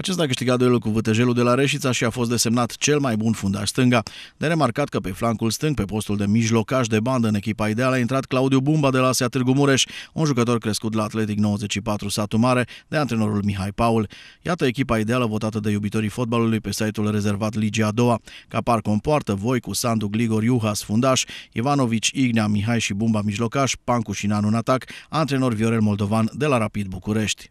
Acesta a câștigat duelul cu vâtejelul de la Reșița și a fost desemnat cel mai bun fundaș stânga. De remarcat că pe flancul stâng, pe postul de mijlocaș de bandă în echipa ideală, a intrat Claudiu Bumba de la Sea Târgu Mureș, un jucător crescut la Atletic 94 Satu Mare de antrenorul Mihai Paul. Iată echipa ideală votată de iubitorii fotbalului pe site-ul rezervat Ligia a doua. Capar compoartă, Voicu, Sandu, Gligor, Iuhas, fundaș, Ivanovici, Ignea, Mihai și Bumba mijlocaș, Pancu și Nanu în atac, antrenor Viorel Moldovan de la Rapid București.